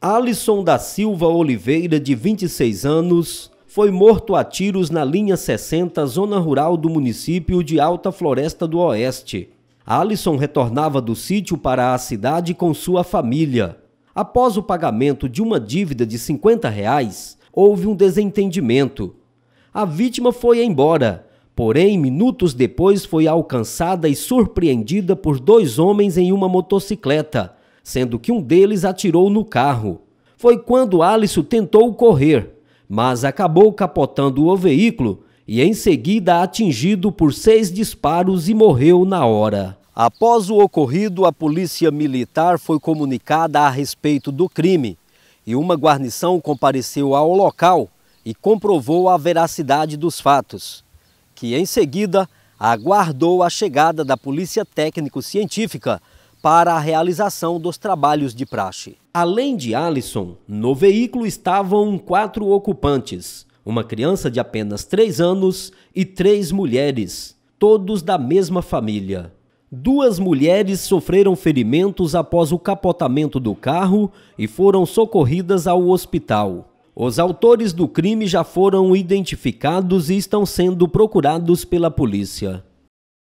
Alisson da Silva Oliveira, de 26 anos, foi morto a tiros na linha 60, zona rural do município de Alta Floresta do Oeste. Alisson retornava do sítio para a cidade com sua família. Após o pagamento de uma dívida de 50 reais, houve um desentendimento. A vítima foi embora, porém, minutos depois foi alcançada e surpreendida por dois homens em uma motocicleta sendo que um deles atirou no carro. Foi quando Alisson tentou correr, mas acabou capotando o veículo e em seguida atingido por seis disparos e morreu na hora. Após o ocorrido, a polícia militar foi comunicada a respeito do crime e uma guarnição compareceu ao local e comprovou a veracidade dos fatos, que em seguida aguardou a chegada da Polícia Técnico-Científica para a realização dos trabalhos de praxe. Além de Alisson, no veículo estavam quatro ocupantes, uma criança de apenas três anos e três mulheres, todos da mesma família. Duas mulheres sofreram ferimentos após o capotamento do carro e foram socorridas ao hospital. Os autores do crime já foram identificados e estão sendo procurados pela polícia.